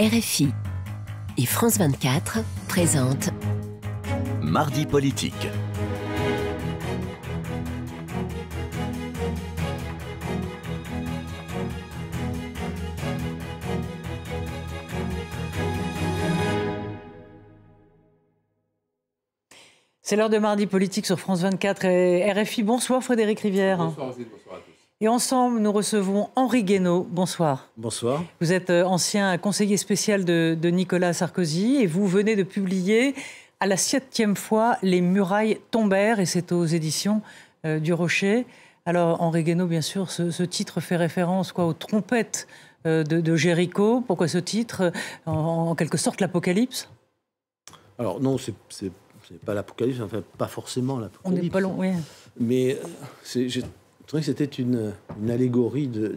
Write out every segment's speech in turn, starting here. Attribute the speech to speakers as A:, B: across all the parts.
A: RFI et France 24 présentent
B: Mardi politique.
A: C'est l'heure de mardi politique sur France 24 et RFI. Bonsoir Frédéric Rivière. Bonsoir, bonsoir et ensemble, nous recevons Henri Guénaud. Bonsoir. Bonsoir. Vous êtes euh, ancien conseiller spécial de, Nicolas Sarkozy et vous venez de publier à la septième fois Les murailles tombèrent et c'est aux éditions euh, du Rocher. Alors Henri Guénaud, bien sûr, ce, titre fait référence quoi, aux trompettes euh, de, de Jéricho. Pourquoi ce titre en, quelque sorte l'apocalypse
B: Alors non, c'est pas l'apocalypse, enfin pas forcément l'apocalypse. On n'est pas long, oui. Mais j'ai c'était une, allégorie de,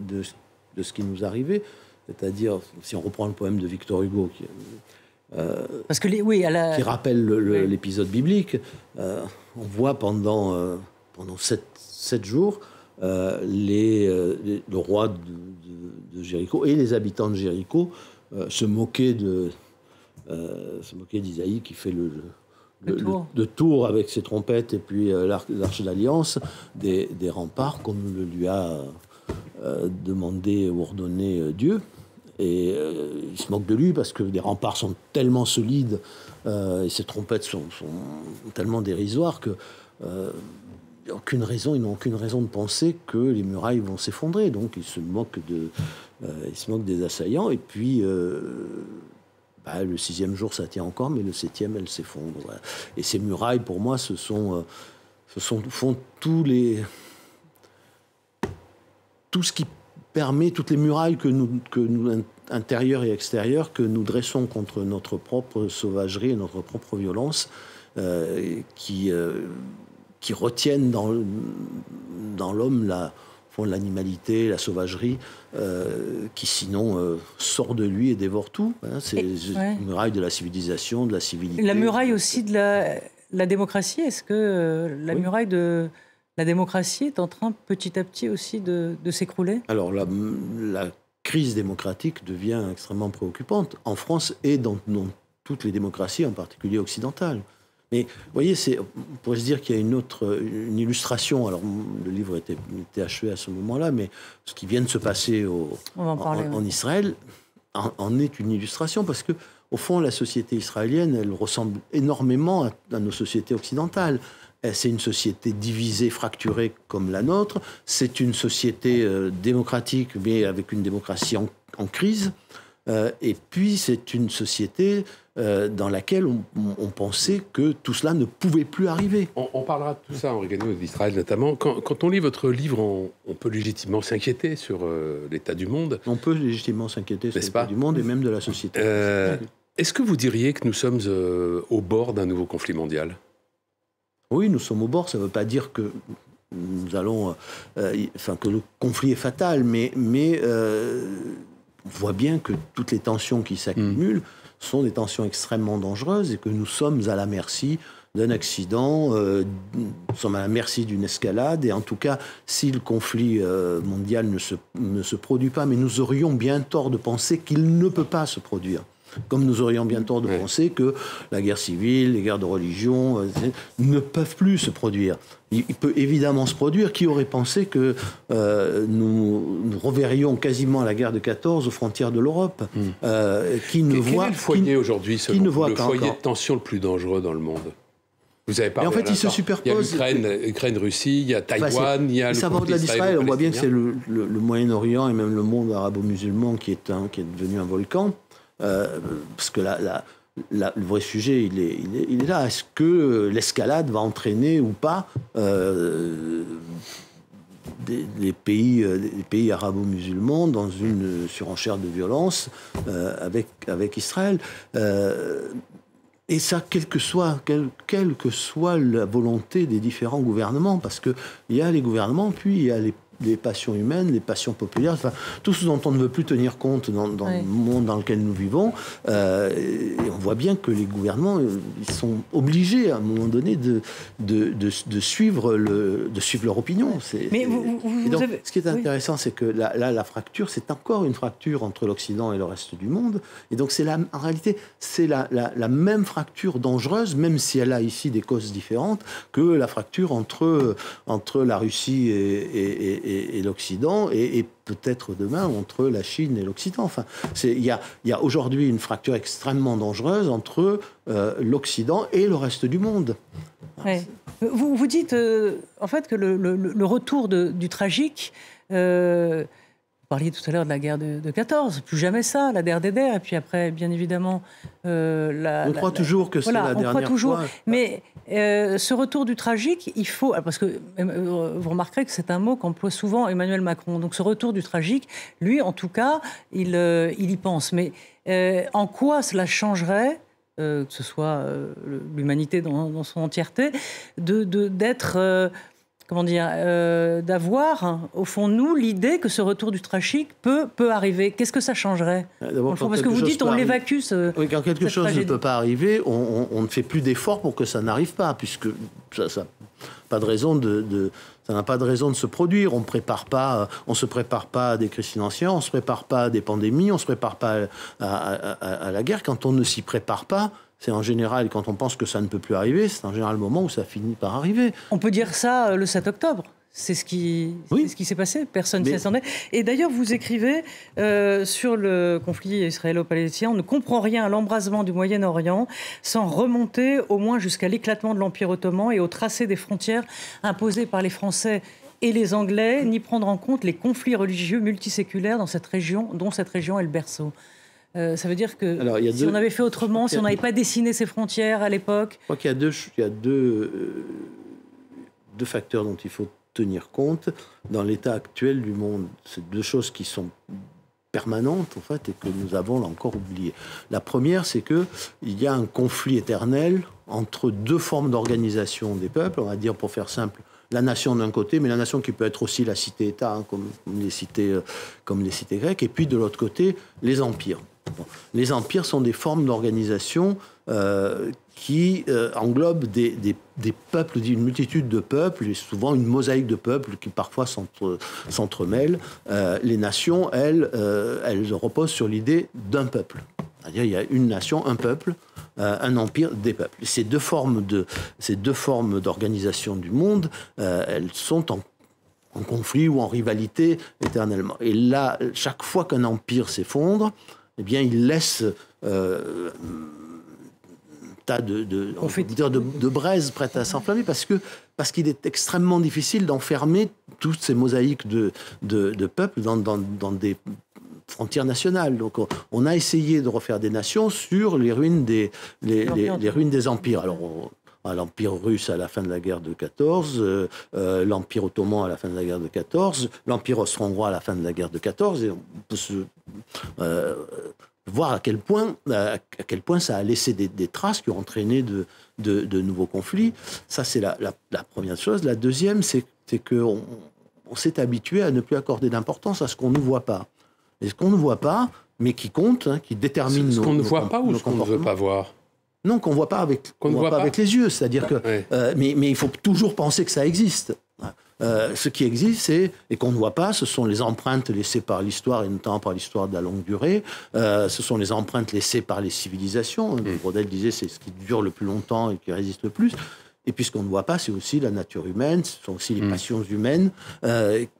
B: ce qui nous arrivait. C'est-à-dire, si on reprend le poème de Victor Hugo, qui, rappelle l'épisode biblique, euh, on voit pendant, euh, pendant sept, sept jours euh, les, le roi de, Jéricho et les habitants de Jéricho se moquer de se moquer d'Isaïe qui fait le de, tour. avec ses trompettes et puis euh, l'arche d'alliance des, remparts comme le lui a euh, demandé ou ordonné euh, Dieu. Et il se moque de lui parce que les remparts sont tellement solides et ses trompettes sont, tellement dérisoires que aucune raison, ils n'ont aucune raison de penser que les murailles vont s'effondrer. Donc il se moque de, il se moque des assaillants et puis le sixième jour, ça tient encore, mais le septième, elle s'effondre. Et ces murailles, pour moi, ce sont, euh, ce sont font tous les tout ce qui permet toutes les murailles que nous, que nous intérieures et extérieures que nous dressons contre notre propre sauvagerie et notre propre violence, euh, qui euh, qui retiennent dans dans l'homme la de l'animalité, la sauvagerie, euh, qui sinon euh, sort de lui et dévore tout. Hein. C'est une muraille de la civilisation, de la civilité. La
A: muraille aussi de la, démocratie. Est-ce que euh, la muraille de la démocratie est en train
B: petit à petit aussi de, s'écrouler Alors la, crise démocratique devient extrêmement préoccupante en France et dans toutes les démocraties, en particulier occidentales. Mais vous voyez, on pourrait se dire qu'il y a une autre une illustration. Alors, le livre était, achevé à ce moment-là, mais ce qui vient de se passer au, en, Israël en, est une illustration parce que, au fond, la société israélienne, elle ressemble énormément à, nos sociétés occidentales. Euh, c'est une société divisée, fracturée comme la nôtre. C'est une société euh, démocratique, mais avec une démocratie en, crise.
C: Euh, et puis, c'est une société euh, dans laquelle on, pensait que tout cela ne pouvait plus arriver. On, parlera de tout ça, en Gagnon, d'Israël notamment. Quand, on lit votre livre, on, peut légitimement s'inquiéter sur euh, l'état du monde. On peut légitimement s'inquiéter sur l'état du monde et même de la société. Est-ce que vous diriez que nous sommes au bord d'un nouveau conflit mondial Oui, nous sommes au bord. Ça ne veut pas dire que nous allons,
B: enfin que le conflit est fatal, mais mais voit bien que toutes les tensions qui s'accumulent mm. sont des tensions extrêmement dangereuses et que nous sommes à la merci d'un accident, euh, nous sommes à la merci d'une escalade, et en tout cas, si le conflit euh, mondial ne se, ne se produit pas, mais nous aurions bien tort de penser qu'il ne peut pas se produire. Comme nous aurions bien tort de penser que la guerre civile, les guerres de religion euh, ne peuvent plus se produire. Il peut évidemment se produire. Qui aurait pensé que euh, nous, reverrions quasiment la guerre de 14 aux frontières de l'Europe
C: hmm. euh, Qui ne voit est foyer aujourd'hui, qui le foyer de tension le plus dangereux dans le monde vous avez parlé. de en fait, il se superpose. Il y a l'Ukraine, Ukraine, Russie, il y a Taïwan, il y a le. Ça va au d'Israël. On voit bien que c'est
B: le, Moyen-Orient et même le monde arabo-musulman qui qui est devenu un volcan. Euh, parce que la, le vrai sujet, il est, est, là. Est-ce que l'escalade va entraîner ou pas euh, les des, pays, euh, les pays arabo-musulmans dans une surenchère de violence avec, avec Israël et ça, quelle que soit, quelle, que soit la volonté des différents gouvernements, parce qu'il y a les gouvernements, puis il y a les les passions humaines, les passions populaires, tout ce dont on ne veut plus tenir compte dans, le monde dans lequel nous vivons. Euh, et on voit bien que les gouvernements euh, ils sont obligés à un moment donné de, de, de, suivre, le, de suivre leur opinion. C'est, Mais vous, ce qui est intéressant, c'est que là, la fracture, c'est encore une fracture entre l'Occident et le reste du monde. Et donc, c'est la, en réalité, c'est la, la, même fracture dangereuse, même si elle a ici des causes différentes, que la fracture entre, entre la Russie et, et et, l'Occident, et, peut-être demain entre la Chine et l'Occident. Enfin, il y a, aujourd'hui une fracture extrêmement dangereuse entre euh, l'Occident et le reste du monde.
A: Vous, vous, dites euh, en fait que le, retour du tragique. Euh, vous parliez tout à l'heure de la guerre de, 14, plus jamais ça, la DRDR, et puis après, bien évidemment, euh, la. On croit toujours que c'est la on croit toujours. Mais euh, ce retour du tragique, il faut. Ah, parce que euh, vous remarquerez que c'est un mot qu'emploie souvent Emmanuel Macron. Donc ce retour du tragique, lui, en tout cas, il, y pense. Mais en quoi cela changerait que ce soit l'humanité dans, son entièreté, d'être comment dire, euh, d'avoir, au fond, nous, l'idée que ce retour du tragique peut, peut arriver. Qu'est-ce que ça changerait
B: euh, Parce que vous dites, on l'évacue, ce, quand quelque chose ne peut pas arriver, on, ne fait plus d'efforts pour que ça n'arrive pas, puisque ça... pas de raison de, ça n'a pas de raison de se produire. On ne se prépare pas à des crises financières, on se prépare pas à des pandémies, on se prépare pas à la guerre. Quand on ne s'y prépare pas, c'est en général, quand on pense que ça ne peut plus arriver, c'est en général le moment où ça finit par arriver. On peut dire ça euh, le 7 octobre c'est ce qui,
A: s'est passé. Personne ne s'y attendait. Et d'ailleurs, vous écrivez euh, sur le conflit israélo-palestinien on ne comprend rien à l'embrasement du Moyen-Orient sans remonter au moins jusqu'à l'éclatement de l'Empire ottoman et au tracé des frontières imposées par les Français et les Anglais, ni prendre en compte les conflits religieux multiséculaires dans cette région, dont cette région est le berceau. Euh, ça veut dire que si on avait fait autrement, si on n'avait pas dessiné ces frontières à l'époque.
B: Je crois qu'il y a, deux, il deux, euh, deux facteurs dont il faut tenir compte dans l'état actuel du monde. C'est deux choses qui sont permanentes en fait et que nous avons encore oubliées. La première, c'est que il y a un conflit éternel entre deux formes d'organisation des peuples. On va dire pour faire simple, la nation d'un côté, mais la nation qui peut être aussi la cité-État, hein, comme, les cités, euh, comme les cités grecques, et puis de l'autre côté, les empires. Les empires sont des formes d'organisation euh, qui euh, englobent des, peuples, une multitude de peuples, et souvent une mosaïque de peuples qui parfois s'entremêlent. Euh, les nations, elles, elles reposent sur l'idée d'un peuple. C'est-à-dire il y a une nation, un peuple, un empire, des peuples. Ces deux formes de, ces deux formes d'organisation du monde, elles sont en en conflit ou en rivalité éternellement. Et là, chaque fois qu'un empire s'effondre, eh bien, il laisse euh, un tas de, de, braises prêtes à s'enflammer parce que parce qu'il est extrêmement difficile d'enfermer toutes ces mosaïques de, de peuples dans, des frontières nationales. Donc, on, a essayé de refaire des nations sur les ruines des, ruines des empires. Alors, l'Empire russe à la fin de la guerre de 14, euh, euh, l'Empire ottoman à la fin de la guerre de 14, l'Empire austro-hongrois à la fin de la guerre de 14. Et on peut se, euh, voir à quel point, à quel point ça a laissé des, traces qui ont entraîné de, de, nouveaux conflits. Ça, c'est la, la, première chose. La deuxième, c'est qu'on on, s'est habitué à ne plus accorder d'importance à ce qu'on ne voit pas. Et ce qu'on ne voit pas, mais qui compte, hein, qui détermine ce, ce qu'on ne voit pas ou ce qu'on ne veut pas voir non, qu'on ne voit pas avec, les yeux. C'est-à-dire que, euh, mais, il faut toujours penser que ça existe. Euh, ce qui existe et qu'on ne voit pas, ce sont les empreintes laissées par l'histoire, et notamment par l'histoire de la longue durée. Euh, ce sont les empreintes laissées par les civilisations. Mm. Rodel disait c'est ce qui dure le plus longtemps et qui résiste le plus. Et puis ce qu'on ne voit pas, c'est aussi la nature humaine, ce sont aussi les mm. passions humaines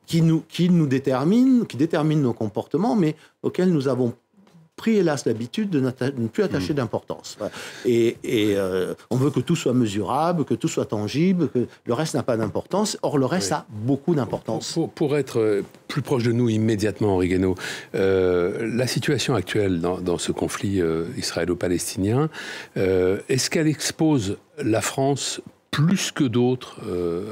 B: qui, nous, qui nous déterminent, qui déterminent nos comportements, mais auxquels nous avons pris, hélas, l'habitude de, ne plus attacher mm. d'importance. Et, euh, on veut que tout soit
C: mesurable, que tout soit tangible, que le reste n'a pas d'importance. Or, le reste a beaucoup d'importance. Pour, être euh, plus proche de nous immédiatement, Henri Guénaud, euh, la situation actuelle dans, ce conflit israélo-palestinien, est-ce qu'elle expose la France plus que d'autres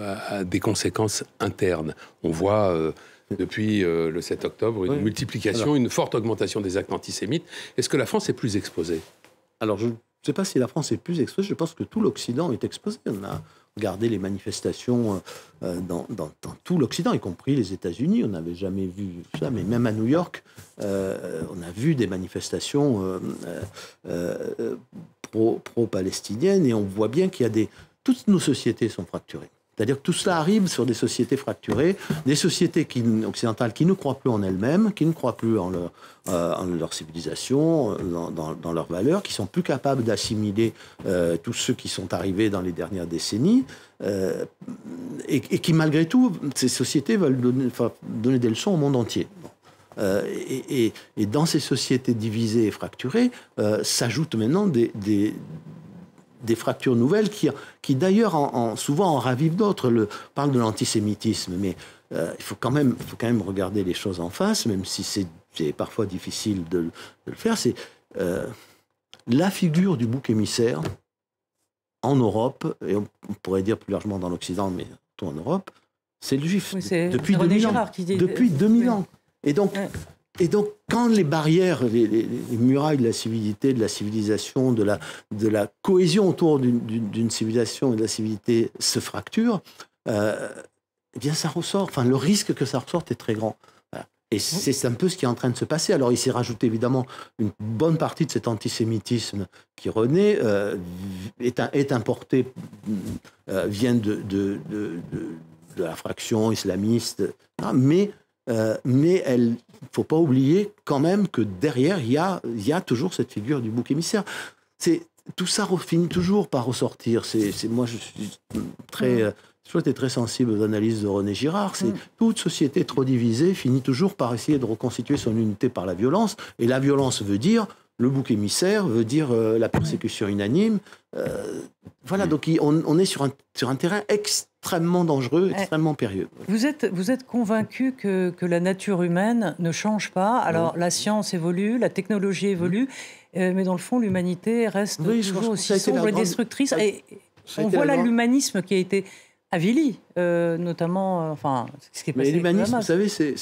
C: à, à, des conséquences internes On voit depuis euh, le 7 octobre, une multiplication, une forte augmentation des actes antisémites. Est-ce que la France est plus exposée Alors, je ne
B: sais pas si la France est plus exposée. Je pense que tout l'Occident est exposé. On a regardé les manifestations euh, euh, dans, tout l'Occident, y compris les États-Unis. On n'avait jamais vu ça, mais même à New York, on a vu des manifestations pro-palestiniennes et on voit bien qu'il y a des... Toutes nos sociétés sont fracturées. C'est-à-dire que tout cela arrive sur des sociétés fracturées, des sociétés qui, occidentales qui ne croient plus en elles-mêmes, qui ne croient plus en leur, euh, leur civilisation, euh, dans, leurs valeurs, qui sont plus capables d'assimiler euh, tous ceux qui sont arrivés dans les dernières décennies, et, qui malgré tout, ces sociétés veulent donner, des leçons au monde entier. et, dans ces sociétés divisées et fracturées, s'ajoutent maintenant des, des fractures nouvelles qui, qui d'ailleurs en, souvent en ravivent d'autres. Le parle de l'antisémitisme, mais euh, il faut quand même, faut quand même regarder les choses en face, même si c'est parfois difficile de, le faire. C'est euh, la figure du bouc émissaire en Europe et on, pourrait dire plus largement dans l'Occident, mais tout en Europe, c'est le juif. depuis 2000 ans. Depuis 2000 ans. Et donc, et donc, quand les barrières, les, murailles de la civilité, de la civilisation, de la, de la cohésion autour d'une civilisation et de la civilité se fracturent, euh, eh bien, ça ressort. Enfin, le risque que ça ressorte est très grand. Et c'est un peu ce qui est en train de se passer. Alors, il s'est rajouté évidemment une bonne partie de cet antisémitisme qui renaît, euh, est, est, importé, euh, vient de, de, de, de, la fraction islamiste, ah, mais euh, mais il ne faut pas oublier quand même que derrière, il y a, toujours cette figure du bouc émissaire. C'est, tout ça finit toujours par ressortir. C'est, moi, je suis très... Mm. très sensible aux analyses de René Girard, c'est mm. toute société trop divisée finit toujours par essayer de reconstituer son unité par la violence, et la violence veut dire le bouc émissaire veut dire euh, la persécution unanime. Euh, voilà, donc on, est sur un, sur un, terrain extrêmement dangereux, extrêmement périlleux.
A: Vous êtes, vous êtes convaincu que, la nature humaine ne change pas. Alors, la science évolue, la technologie évolue, euh, mais dans le fond, l'humanité reste toujours aussi sombre et destructrice. Et on voit là l'humanisme qui a été avili, notamment, enfin, ce qui est passé. Mais l'humanisme, vous
B: savez, c'est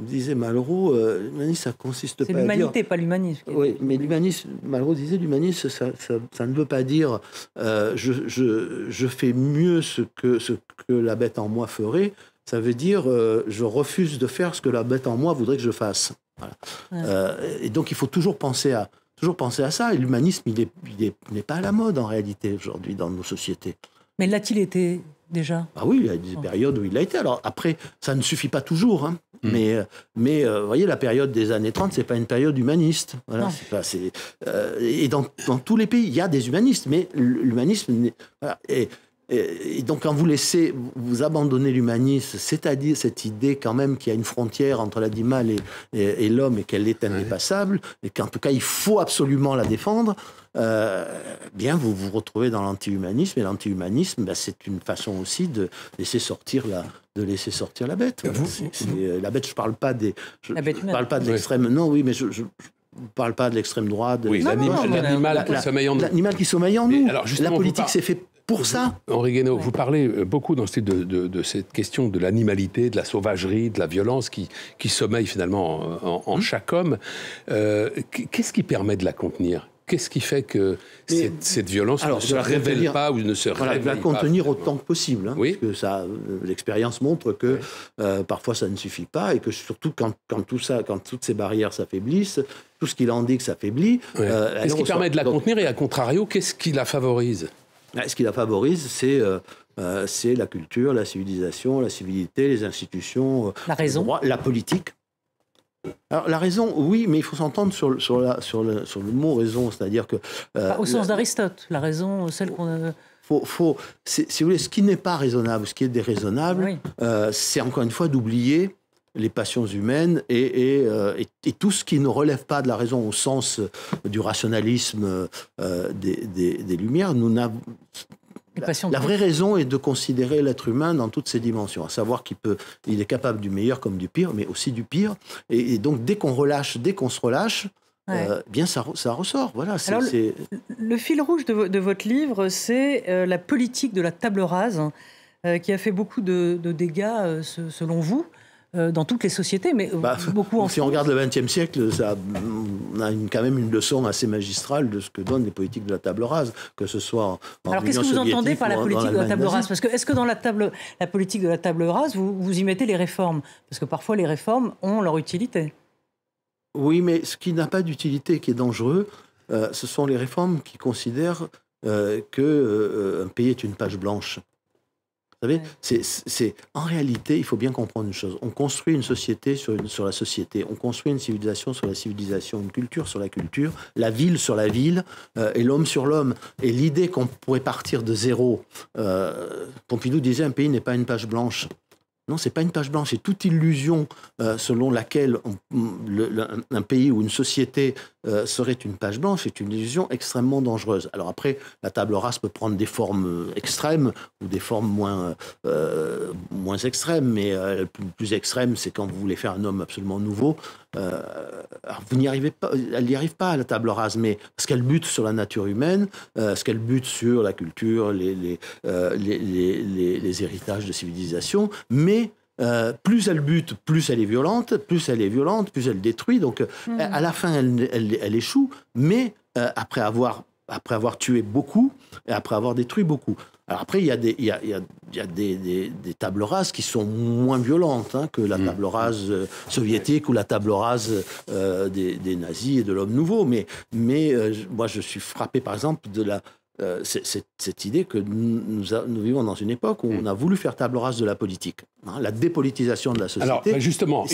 B: disait Malraux, euh, l'humanisme, ça consiste pas à. C'est l'humanité, pas l'humanisme. Oui, mais l'humanisme, Malraux disait, l'humanisme, ça, ça, ne veut pas dire euh, je, je, je, fais mieux ce que, ce que la bête en moi ferait. Ça veut dire euh, je refuse de faire ce que la bête en moi voudrait que je fasse. Voilà. et donc, il faut toujours penser à, toujours penser à ça. Et l'humanisme, il n'est est, il pas à la mode en réalité aujourd'hui dans nos sociétés. Mais l'a-t-il été déjà Ah oui, il y a des périodes où il l'a été. Alors après, ça ne suffit pas toujours. Hein. Mm. Mais, euh, mais euh, vous voyez, la période des années 30, c'est pas une période humaniste. Voilà, pas, euh, et dans, tous les pays, il y a des humanistes, mais l'humanisme. Voilà, et et, donc, quand vous laissez, vous abandonnez l'humanisme, c'est-à-dire cette idée quand même qu'il y a une frontière entre l'animal et, et, l'homme et qu'elle est indépassable, et qu'en tout cas, il faut absolument la défendre, euh, bien, vous vous retrouvez dans l'anti-humanisme. Et l'anti-humanisme, ben, c'est une façon aussi de laisser sortir la, de laisser sortir la bête. Euh, la bête, je ne parle pas des... Je, parle pas de l'extrême... Non, oui, mais je, parle pas de l'extrême droite. Oui, l'animal qui sommeille en nous. L'animal qui sommeille en nous. la politique s'est
C: fait pour ça. Henri Guénaud, vous parlez euh, beaucoup dans ce de, de, cette question de l'animalité, de la sauvagerie, de la violence qui, sommeille finalement en, hum. chaque homme. Euh, qu'est-ce qui permet de la contenir Qu'est-ce qui fait que cette, violence ne se révèle pas ou ne se pas la contenir autant que possible. Hein, parce que euh, l'expérience montre que
B: parfois ça ne suffit pas et que surtout quand, tout ça, quand toutes ces barrières s'affaiblissent, tout ce qui dit s'affaiblit. qu'est-ce qui permet
C: de la contenir et à contrario, qu'est-ce qui la favorise
B: ah, ce qui la favorise, euh, euh, c'est la culture, la civilisation, la civilité, les institutions, euh, la raison, la politique. Alors la raison, oui, mais il faut s'entendre sur, sur, sur, le, mot raison, c'est-à-dire que... Bah, au sens d'Aristote, la
A: raison, celle qu'on...
B: A... Faut, si vous voulez, ce qui n'est pas raisonnable, ce qui est déraisonnable, c'est encore une fois d'oublier les passions humaines euh, et, et, tout ce qui ne relève pas de la raison au sens euh, du rationalisme euh, des, des, Lumières. Nous la, vraie raison est de considérer l'être humain dans toutes ses dimensions, à savoir qu'il peut, il est capable du meilleur comme du pire, mais aussi du pire. Et, donc dès qu'on relâche, dès qu'on se relâche, eh bien ça, ça, ressort. Voilà,
A: le, fil rouge de, votre livre, c'est la politique de la table rase, qui a fait beaucoup de, dégâts, selon vous. Euh, dans toutes les sociétés, mais euh, bah,
B: beaucoup en Si on regarde le XXe siècle, ça, on mm, a quand même une leçon assez magistrale de ce que donnent les politiques de la table rase, que ce soit en Alors qu'est-ce que vous entendez par la politique de la table rase
A: Parce que est-ce que dans la, table, la politique de la table rase, vous, vous y mettez les réformes Parce que parfois les réformes ont leur utilité.
B: Oui, mais ce qui n'a pas d'utilité, qui est dangereux, euh, ce sont les réformes qui considèrent que qu'un pays est une page blanche. Vous savez, c'est en réalité, il faut bien comprendre une chose. On construit une société sur, sur la société, on construit une civilisation sur la civilisation, une culture sur la culture, la ville sur la ville euh, et l'homme sur l'homme. Et l'idée qu'on pourrait partir de zéro, euh, Pompidou disait un pays n'est pas une page blanche. Non, c'est pas une page blanche. C'est toute illusion euh, selon laquelle un pays ou une société euh, serait une page blanche C'est une illusion extrêmement dangereuse. Alors après, la table rase peut prendre des formes euh, extrêmes ou des formes moins, moins extrêmes, mais le plus, plus extrême, c'est quand vous voulez faire un homme absolument nouveau. Euh, euh, elle n'y arrive pas à la table rase, mais ce qu'elle bute sur la nature humaine, euh, ce qu'elle bute sur la culture, les, euh, héritages de civilisation, mais plus elle bute, plus elle est violente, plus elle est violente, plus elle détruit. Donc hmm. à la fin, elle, échoue, mais après avoir tué beaucoup et après avoir détruit beaucoup après, il y a des, il y a, des, tables rases qui sont moins violentes hein, que la mm. table rase euh, soviétique ou la table rase euh, des, nazis et de l'homme nouveau. Mais, mais euh, moi, je suis frappé, par exemple, de la, euh, c'est cette idée que nous, vivons dans une époque où hmm. on a voulu faire table rase de la politique, hein, la dépolitisation de la société. Alors, bah, justement,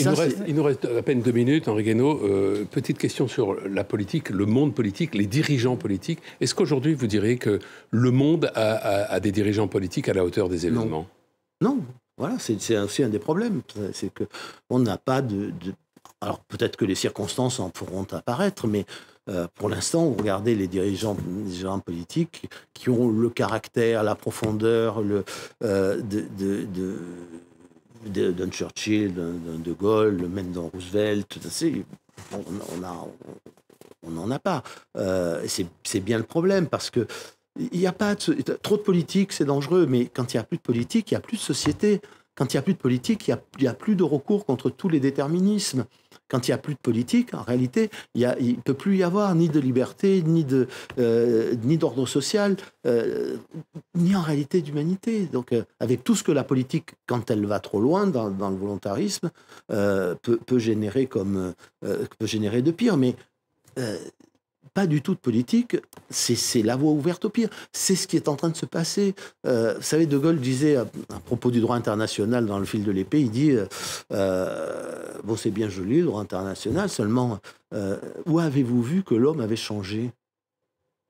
C: il, nous reste, à peine deux minutes, Henri Guénaud. Euh, petite question sur la politique, le monde politique, les dirigeants politiques. Est-ce qu'aujourd'hui, vous diriez que le monde a, des dirigeants politiques à la hauteur des événements Non. Voilà, c'est aussi un des problèmes.
B: C'est qu'on n'a pas de, de alors peut-être que les circonstances en pourront apparaître, mais euh, pour l'instant, vous regardez les dirigeants, politiques qui ont le caractère, la profondeur euh, de, d'un Churchill, d'un De Gaulle, même d'un Roosevelt, tout on, n'en a pas. Euh, c'est bien le problème parce que il n'y a pas trop de politique, c'est dangereux, mais quand il n'y a plus de politique, il n'y a plus de société. Quand il n'y a plus de politique, il n'y a, plus de recours contre tous les déterminismes. Quand il n'y a plus de politique, en réalité, il ne peut plus y avoir ni de liberté, ni de euh, d'ordre social, euh, ni en réalité d'humanité. Donc, euh, avec tout ce que la politique, quand elle va trop loin dans, le volontarisme, peut, générer comme peut générer de pire. Mais pas du tout de politique, c'est la voie ouverte au pire. C'est ce qui est en train de se passer. Euh, vous savez, De Gaulle disait, euh, à, propos du droit international dans le fil de l'épée, il dit, euh, bon, c'est bien joli, le droit international, seulement, où avez-vous vu que l'homme avait changé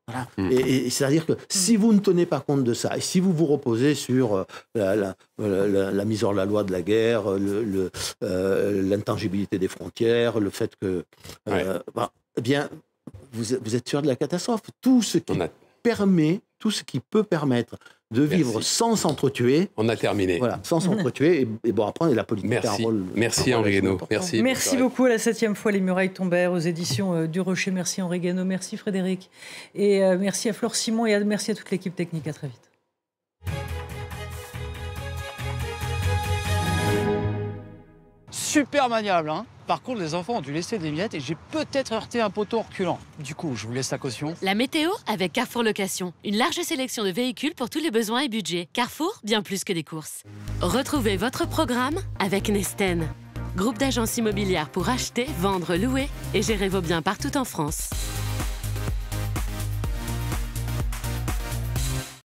B: voilà. Hmm. Et, c'est-à-dire que si vous ne tenez pas compte de ça, et si vous vous reposez sur la, mise hors la loi de la guerre, l'intangibilité le, des frontières, le fait que, eh bien, vous, êtes sûr de la catastrophe. Tout ce qui
C: permet, tout ce qui peut
B: permettre de vivre sans s'entretuer. On a terminé. Voilà, sans s'entretuer. Et, bon, après, la politique
C: Merci. Merci, Henri Guénaud. Merci. beaucoup.
A: À la septième fois, Les Murailles tombèrent aux éditions euh, du Rocher. Merci, Henri Guénaud. Merci, Frédéric. Et euh, merci à Flore Simon et merci à toute l'équipe technique. À très vite. super maniable. Hein. Par contre, les enfants ont dû laisser des miettes et j'ai peut-être heurté un poteau reculant. Du coup, je vous laisse la caution. La météo avec Carrefour Location. Une large sélection de véhicules pour tous les besoins et budgets. Carrefour, bien plus que des courses. Retrouvez votre programme avec Nesten. Groupe d'agences immobilières pour acheter, vendre, louer et gérer vos biens partout en France.